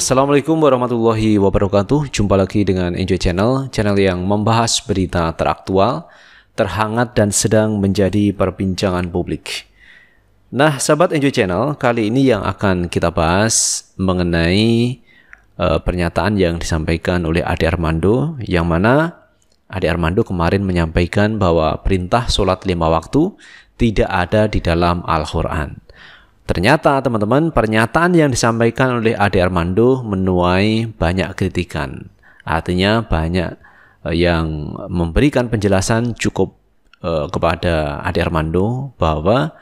Assalamualaikum warahmatullahi wabarakatuh. Jumpa lagi dengan Enjoy Channel, channel yang membahas berita teraktual, terhangat dan sedang menjadi perbincangan publik. Nah, sahabat Enjoy Channel, kali ini yang akan kita bahas mengenai Eh, pernyataan yang disampaikan oleh Ade Armando yang mana Ade Armando kemarin menyampaikan bahwa perintah sholat lima waktu tidak ada di dalam Al-Quran. Ternyata teman-teman pernyataan yang disampaikan oleh Ade Armando menuai banyak kritikan. Artinya banyak eh, yang memberikan penjelasan cukup eh, kepada Ade Armando bahwa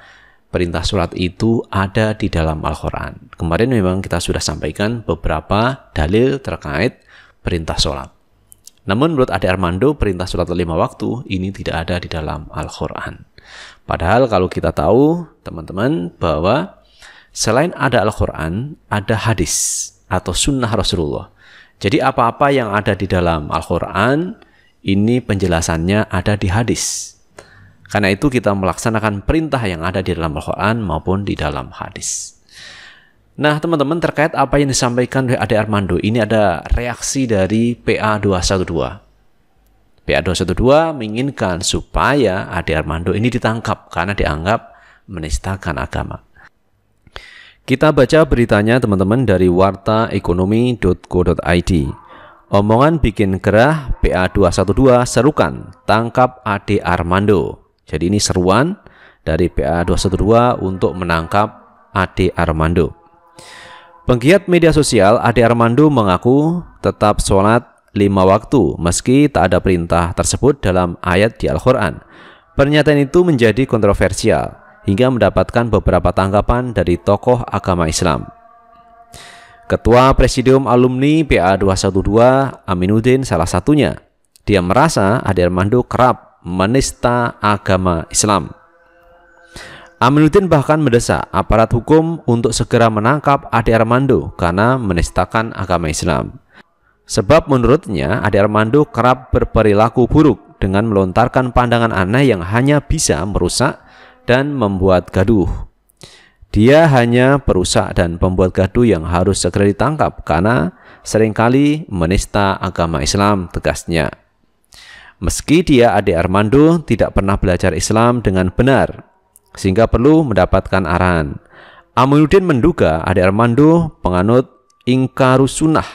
perintah sholat itu ada di dalam Al-Quran. Kemarin memang kita sudah sampaikan beberapa dalil terkait perintah sholat. Namun menurut Ade Armando, perintah sholat lima waktu ini tidak ada di dalam Al-Quran. Padahal kalau kita tahu, teman-teman, bahwa selain ada Al-Quran, ada hadis atau sunnah Rasulullah. Jadi apa-apa yang ada di dalam Al-Quran, ini penjelasannya ada di hadis. Karena itu kita melaksanakan perintah yang ada di dalam Al-Quran maupun di dalam hadis. Nah teman-teman terkait apa yang disampaikan oleh Ade Armando ini ada reaksi dari PA212. PA212 menginginkan supaya Ade Armando ini ditangkap karena dianggap menistakan agama. Kita baca beritanya teman-teman dari wartaekonomi.co.id. Omongan bikin gerah PA212 serukan tangkap Ade Armando. Jadi ini seruan dari PA212 untuk menangkap Ade Armando. Penggiat media sosial Ade Armando mengaku tetap sholat lima waktu meski tak ada perintah tersebut dalam ayat di Al-Quran. Pernyataan itu menjadi kontroversial hingga mendapatkan beberapa tanggapan dari tokoh agama Islam. Ketua Presidium Alumni PA212 Aminuddin salah satunya. Dia merasa Ade Armando kerap menista agama Islam. Aminuddin bahkan mendesak aparat hukum untuk segera menangkap Ade Armando karena menistakan agama Islam. Sebab menurutnya Ade Armando kerap berperilaku buruk dengan melontarkan pandangan aneh yang hanya bisa merusak dan membuat gaduh. Dia hanya perusak dan pembuat gaduh yang harus segera ditangkap karena seringkali menista agama Islam, tegasnya. Meski dia adik Armando tidak pernah belajar Islam dengan benar, sehingga perlu mendapatkan arahan. Aminuddin menduga adik Armando penganut ingkarus sunnah,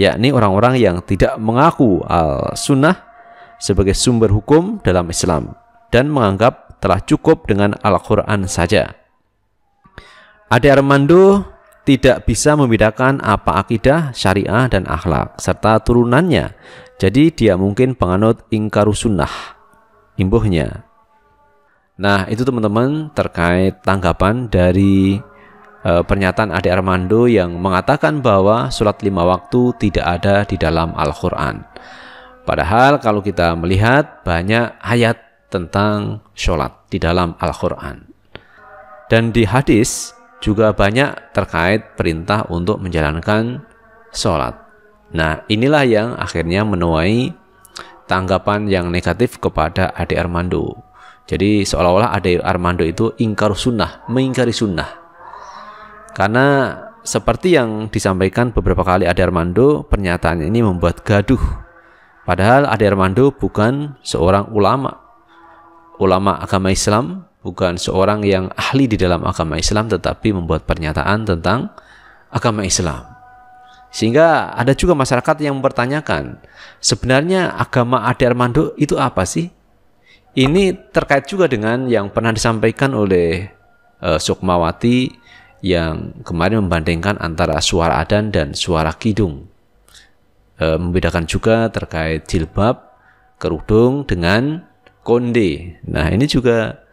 yakni orang-orang yang tidak mengaku al-sunnah sebagai sumber hukum dalam Islam dan menganggap telah cukup dengan Al-Quran saja. Ade Armando tidak bisa membedakan apa akidah, syariah, dan akhlak, serta turunannya. Jadi dia mungkin penganut ingkaru sunnah, imbuhnya. Nah itu teman-teman terkait tanggapan dari e, pernyataan Ade Armando yang mengatakan bahwa sholat lima waktu tidak ada di dalam Al-Quran. Padahal kalau kita melihat banyak ayat tentang sholat di dalam Al-Quran. Dan di hadis juga banyak terkait perintah untuk menjalankan sholat. Nah, inilah yang akhirnya menuai tanggapan yang negatif kepada Ade Armando. Jadi seolah-olah Ade Armando itu ingkar sunnah, mengingkari sunnah. Karena seperti yang disampaikan beberapa kali Ade Armando, pernyataannya ini membuat gaduh. Padahal Ade Armando bukan seorang ulama, ulama agama Islam, bukan seorang yang ahli di dalam agama Islam tetapi membuat pernyataan tentang agama Islam. Sehingga ada juga masyarakat yang mempertanyakan, sebenarnya agama Ade Armando itu apa sih? Ini terkait juga dengan yang pernah disampaikan oleh uh, Sukmawati yang kemarin membandingkan antara suara adan dan suara kidung. E, membedakan juga terkait jilbab, kerudung dengan konde. Nah, ini juga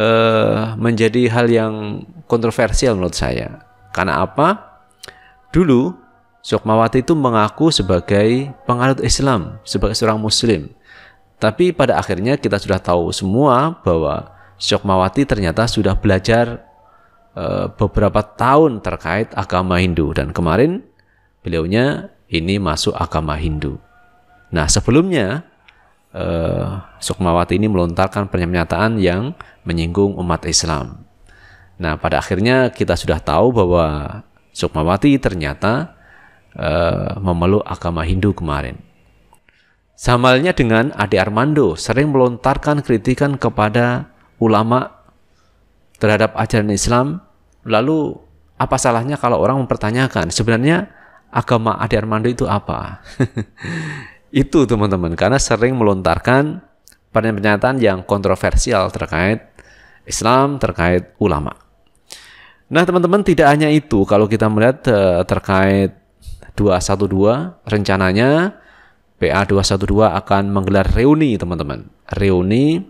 uh, menjadi hal yang kontroversial menurut saya. Karena apa? Dulu Sukmawati itu mengaku sebagai penganut Islam, sebagai seorang muslim. Tapi pada akhirnya kita sudah tahu semua bahwa Sukmawati ternyata sudah belajar uh, beberapa tahun terkait agama Hindu dan kemarin beliaunya ini masuk agama Hindu. Nah, sebelumnya Eh, Sukmawati ini melontarkan pernyataan yang menyinggung umat Islam. Nah, pada akhirnya kita sudah tahu bahwa Sukmawati ternyata e, memeluk agama Hindu kemarin. Sama halnya dengan Ade Armando sering melontarkan kritikan kepada ulama terhadap ajaran Islam. Lalu apa salahnya kalau orang mempertanyakan sebenarnya agama Ade Armando itu apa? itu teman-teman karena sering melontarkan pernyataan yang kontroversial terkait Islam, terkait ulama. Nah, teman-teman tidak hanya itu kalau kita melihat uh, terkait 212 rencananya PA212 akan menggelar reuni teman-teman. Reuni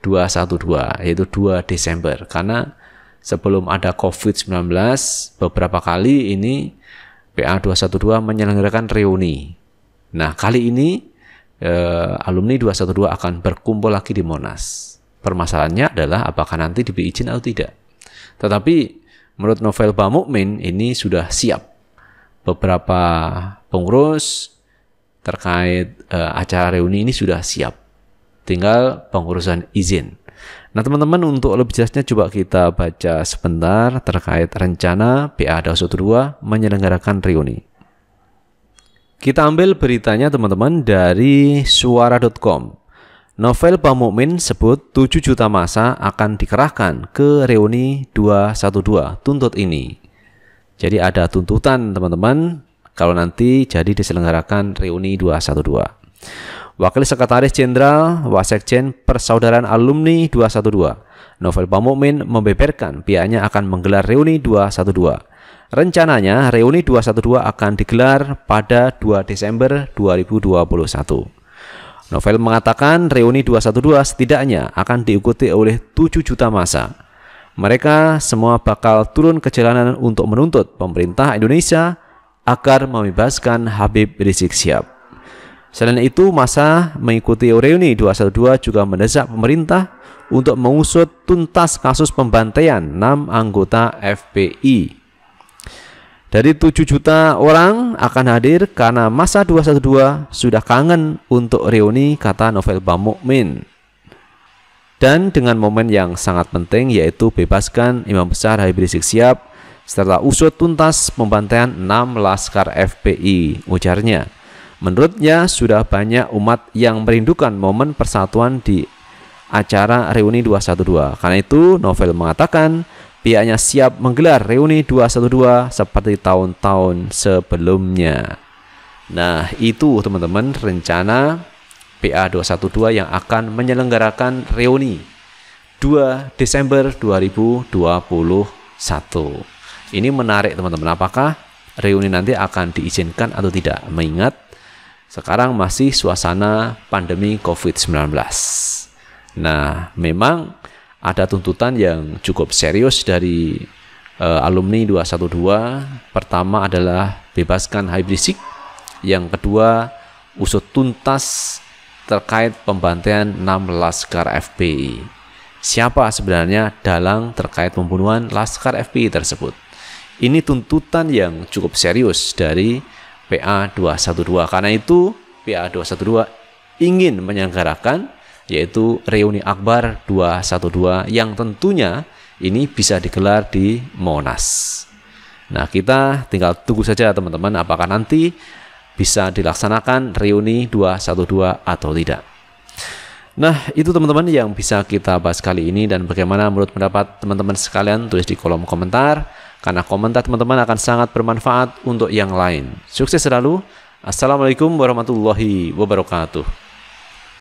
212 yaitu 2 Desember karena sebelum ada COVID-19 beberapa kali ini PA212 menyelenggarakan reuni Nah, kali ini eh, alumni 212 akan berkumpul lagi di Monas. Permasalahannya adalah apakah nanti diberi izin atau tidak. Tetapi menurut novel Pak Mukmin ini sudah siap. Beberapa pengurus terkait eh, acara reuni ini sudah siap. Tinggal pengurusan izin. Nah, teman-teman untuk lebih jelasnya coba kita baca sebentar terkait rencana PA 212 menyelenggarakan reuni. Kita ambil beritanya teman-teman dari suara.com. Novel Pamukmin sebut 7 juta masa akan dikerahkan ke reuni 212 tuntut ini. Jadi ada tuntutan teman-teman kalau nanti jadi diselenggarakan reuni 212. Wakil Sekretaris Jenderal Wasekjen Persaudaraan Alumni 212, Novel Pamukmin membeberkan pihaknya akan menggelar reuni 212 Rencananya reuni 212 akan digelar pada 2 Desember 2021. Novel mengatakan reuni 212 setidaknya akan diikuti oleh 7 juta massa. Mereka semua bakal turun ke jalanan untuk menuntut pemerintah Indonesia agar membebaskan Habib Rizik Syihab. Selain itu, masa mengikuti reuni 212 juga mendesak pemerintah untuk mengusut tuntas kasus pembantaian 6 anggota FPI dari 7 juta orang akan hadir karena masa 212 sudah kangen untuk reuni kata novel Bang Mukmin. Dan dengan momen yang sangat penting yaitu bebaskan Imam Besar Habib Rizik Siap serta usut tuntas pembantaian 6 laskar FPI, ujarnya. Menurutnya sudah banyak umat yang merindukan momen persatuan di acara reuni 212. Karena itu, Novel mengatakan pihaknya siap menggelar reuni 212 seperti tahun-tahun sebelumnya. Nah, itu teman-teman rencana PA212 yang akan menyelenggarakan reuni 2 Desember 2021. Ini menarik teman-teman, apakah reuni nanti akan diizinkan atau tidak? Mengingat sekarang masih suasana pandemi COVID-19. Nah, memang ada tuntutan yang cukup serius dari uh, alumni 212. Pertama adalah bebaskan Habib Yang kedua, usut tuntas terkait pembantaian 6 Laskar FPI. Siapa sebenarnya dalang terkait pembunuhan Laskar FPI tersebut? Ini tuntutan yang cukup serius dari PA 212. Karena itu, PA 212 ingin menyelenggarakan yaitu reuni akbar 212 yang tentunya ini bisa digelar di Monas. Nah, kita tinggal tunggu saja teman-teman apakah nanti bisa dilaksanakan reuni 212 atau tidak. Nah, itu teman-teman yang bisa kita bahas kali ini dan bagaimana menurut pendapat teman-teman sekalian tulis di kolom komentar karena komentar teman-teman akan sangat bermanfaat untuk yang lain. Sukses selalu. Assalamualaikum warahmatullahi wabarakatuh.